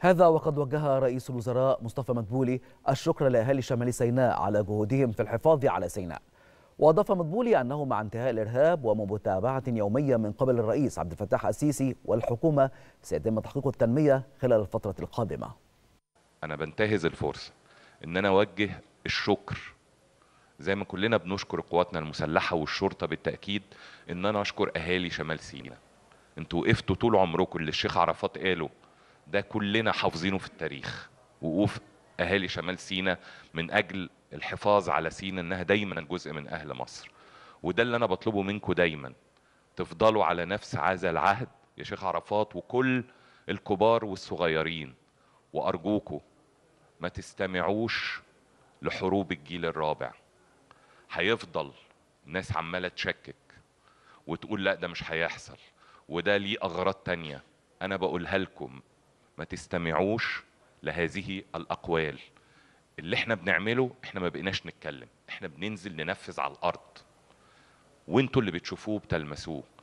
هذا وقد وجه رئيس الوزراء مصطفى مدبولي الشكر لأهالي شمال سيناء على جهودهم في الحفاظ على سيناء وأضاف مدبولي أنه مع انتهاء الإرهاب ومتابعة يومية من قبل الرئيس عبد الفتاح السيسي والحكومة سيتم تحقيق التنمية خلال الفترة القادمة أنا بنتهز الفرصة إن أنا أوجه الشكر زي ما كلنا بنشكر قواتنا المسلحة والشرطة بالتأكيد إن أنا أشكر أهالي شمال سيناء أنتوا وقفتوا طول عمركم اللي الشيخ عرفات قاله ده كلنا حافظينه في التاريخ وقوف اهالي شمال سينا من اجل الحفاظ على سينا انها دايما جزء من اهل مصر وده اللي انا بطلبه منكم دايما تفضلوا على نفس هذا العهد يا شيخ عرفات وكل الكبار والصغيرين وارجوكم ما تستمعوش لحروب الجيل الرابع هيفضل ناس عماله تشكك وتقول لا ده مش هيحصل وده ليه اغراض تانية انا بقولها لكم ما تستمعوش لهذه الاقوال اللي احنا بنعمله احنا ما بقيناش نتكلم احنا بننزل ننفذ على الارض وانتوا اللي بتشوفوه بتلمسوه